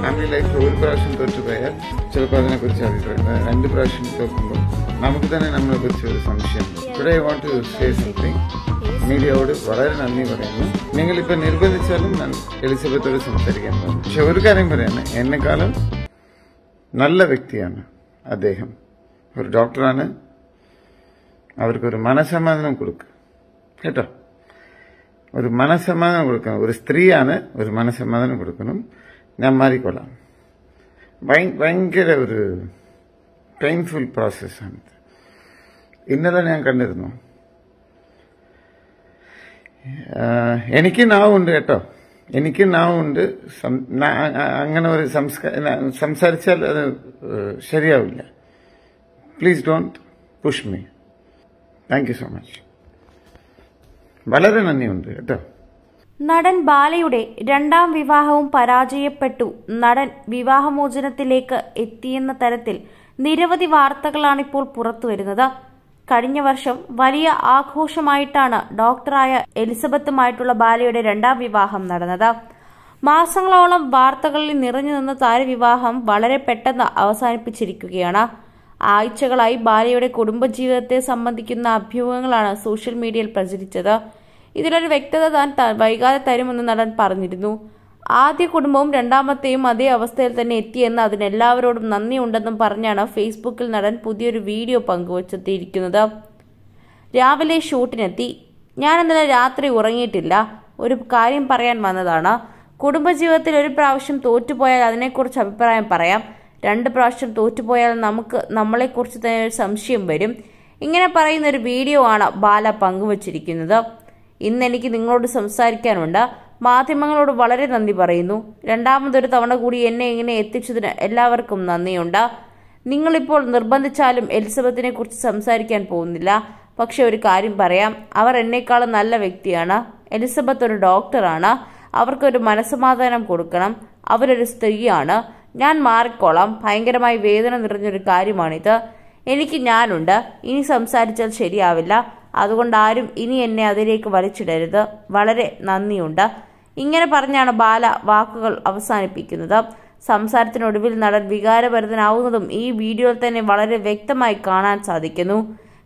family ലൈഫിൽ ഒരു പ്രാവശ്യം തോറ്റു ചിലപ്പോൾ അതിനെക്കുറിച്ച് അറിയില്ല രണ്ട് പ്രാവശ്യം തോക്കുമ്പോൾ നമുക്ക് തന്നെ നമ്മളെക്കുറിച്ച് ഒരു സംശയം ഇവിടെ I want to say something മീഡിയയോട് വളരെ നന്ദി പറയുന്നു നിങ്ങൾ ഇപ്പം നിർബന്ധിച്ചാലും ഞാൻ എലിസബത്തോട് സംസാരിക്കാൻ പോകും പക്ഷെ ഒരു കാര്യം പറയാണ് എന്നെക്കാളും നല്ല വ്യക്തിയാണ് അദ്ദേഹം ഒരു ഡോക്ടറാണ് അവർക്കൊരു മനസമാധാനം കൊടുക്കുക കേട്ടോ ഒരു മനസമാധാനം കൊടുക്കണം ഒരു സ്ത്രീയാണ് ഒരു മനസമാധാനം കൊടുക്കണം நான் மாறிக்கொள்ளலாம் பய ഭയങ്കര ഒരു പെയിൻഫുൾ പ്രോസസ്സാണിത് ഇന്നലെ ഞാൻ കണ്ടിരുന്നു എനിക്ക് നാവുണ്ട് കേട്ടോ എനിക്ക് നാവുണ്ട് അങ്ങനെ ഒരു സംസ്കാര സംസാരിച്ചാൽ അത് ശരിയാവില്ല please don't push me thank you so much വളരെ നന്ദിയുണ്ട് കേട്ടോ നടൻ ബാലയുടെ രണ്ടാം വിവാഹവും പരാജയപ്പെട്ടു നടൻ വിവാഹമോചനത്തിലേക്ക് എത്തിയെന്ന തരത്തിൽ നിരവധി വാർത്തകളാണിപ്പോൾ പുറത്തുവരുന്നത് കഴിഞ്ഞ വർഷം വലിയ ആഘോഷമായിട്ടാണ് ഡോക്ടറായ എലിസബത്തുമായിട്ടുള്ള ബാലയുടെ രണ്ടാം വിവാഹം നടന്നത് മാസങ്ങളോളം വാർത്തകളിൽ നിറഞ്ഞു നിന്ന താരവിവാഹം വളരെ പെട്ടെന്ന് അവസാനിപ്പിച്ചിരിക്കുകയാണ് ആഴ്ചകളായി ബാലയുടെ കുടുംബജീവിതത്തെ സംബന്ധിക്കുന്ന അഭ്യൂഹങ്ങളാണ് സോഷ്യൽ മീഡിയയിൽ പ്രചരിച്ചത് ഇതിലൊരു വ്യക്തത താൻ വൈകാതെ തരുമെന്ന് നടൻ പറഞ്ഞിരുന്നു ആദ്യ കുടുംബവും രണ്ടാമത്തെയും അതേ അവസ്ഥയിൽ തന്നെ എത്തിയെന്ന് അതിനെല്ലാവരോടും നന്ദിയുണ്ടെന്നും പറഞ്ഞാണ് ഫേസ്ബുക്കിൽ നടൻ പുതിയൊരു വീഡിയോ പങ്കുവച്ചെത്തിയിരിക്കുന്നത് രാവിലെ ഷൂട്ടിനെത്തി ഞാൻ ഇന്നലെ രാത്രി ഉറങ്ങിയിട്ടില്ല ഒരു കാര്യം പറയാൻ വന്നതാണ് കുടുംബജീവിതത്തിൽ ഒരു പ്രാവശ്യം തോറ്റുപോയാൽ അതിനെക്കുറിച്ച് അഭിപ്രായം പറയാം രണ്ട് പ്രാവശ്യം തോറ്റുപോയാൽ നമുക്ക് നമ്മളെക്കുറിച്ച് തന്നെ ഒരു സംശയം വരും ഇങ്ങനെ പറയുന്ന ഒരു വീഡിയോ ആണ് ബാല പങ്കുവച്ചിരിക്കുന്നത് ഇന്ന് എനിക്ക് നിങ്ങളോട് സംസാരിക്കാനുണ്ട് മാധ്യമങ്ങളോട് വളരെ നന്ദി പറയുന്നു രണ്ടാമതൊരു തവണ കൂടി എന്നെ ഇങ്ങനെ എത്തിച്ചതിന് എല്ലാവർക്കും നന്ദിയുണ്ട് നിങ്ങളിപ്പോൾ നിർബന്ധിച്ചാലും എലിസബത്തിനെ കുറിച്ച് സംസാരിക്കാൻ പോകുന്നില്ല പക്ഷെ ഒരു കാര്യം പറയാം അവർ എന്നെക്കാളും നല്ല വ്യക്തിയാണ് എലിസബത്ത് ഒരു ഡോക്ടറാണ് അവർക്കൊരു മനസ്സമാധാനം കൊടുക്കണം അവരൊരു സ്ത്രീയാണ് ഞാൻ മാറിക്കോളാം ഭയങ്കരമായി വേദന നിറഞ്ഞൊരു കാര്യമാണിത് എനിക്ക് ഞാനുണ്ട് ഇനി സംസാരിച്ചാൽ ശരിയാവില്ല അതുകൊണ്ട് ആരും ഇനി എന്നെ അതിലേക്ക് വലിച്ചിടരുത് വളരെ നന്ദിയുണ്ട് ഇങ്ങനെ പറഞ്ഞാണ് ബാല വാക്കുകൾ അവസാനിപ്പിക്കുന്നത് സംസാരത്തിനൊടുവിൽ നടൻ വികാരഭരിതനാവുന്നതും ഈ വീഡിയോയിൽ തന്നെ വളരെ വ്യക്തമായി കാണാൻ സാധിക്കുന്നു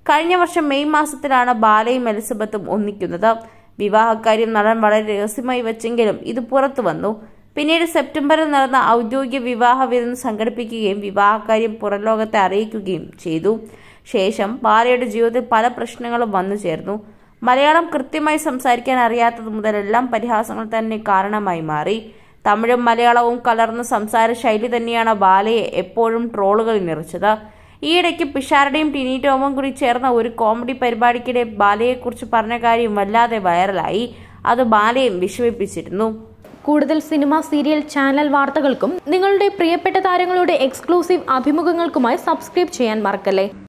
കഴിഞ്ഞ വർഷം മെയ് മാസത്തിലാണ് ബാലയും എലിസബത്തും ഒന്നിക്കുന്നത് വിവാഹക്കാര്യം നടൻ വളരെ രഹസ്യമായി വെച്ചെങ്കിലും ഇത് പുറത്തു വന്നു പിന്നീട് സെപ്റ്റംബറിൽ നടന്ന ഔദ്യോഗിക വിവാഹ വിരുന്ന് സംഘടിപ്പിക്കുകയും വിവാഹക്കാര്യം ലോകത്തെ അറിയിക്കുകയും ചെയ്തു ശേഷം ഭാര്യയുടെ ജീവിതത്തിൽ പല പ്രശ്നങ്ങളും വന്നു ചേർന്നു മലയാളം കൃത്യമായി സംസാരിക്കാൻ അറിയാത്തത് മുതലെല്ലാം പരിഹാസങ്ങൾ തന്നെ കാരണമായി മാറി തമിഴും മലയാളവും കലർന്ന സംസാര ശൈലി തന്നെയാണ് ബാലയെ എപ്പോഴും ട്രോളുകളിൽ നിറച്ചത് ഈയിടയ്ക്ക് പിഷാരുടെയും ടിനി ടോമും കൂടി ചേർന്ന ഒരു കോമഡി പരിപാടിക്കിടെ ബാലയെക്കുറിച്ച് പറഞ്ഞ കാര്യം വല്ലാതെ വൈറലായി അത് ബാലയും വിഷമിപ്പിച്ചിരുന്നു കൂടുതൽ സിനിമ സീരിയൽ ചാനൽ വാർത്തകൾക്കും നിങ്ങളുടെ പ്രിയപ്പെട്ട താരങ്ങളുടെ എക്സ്ക്ലൂസീവ് അഭിമുഖങ്ങൾക്കുമായി സബ്സ്ക്രൈബ് ചെയ്യാൻ മറക്കല്ലേ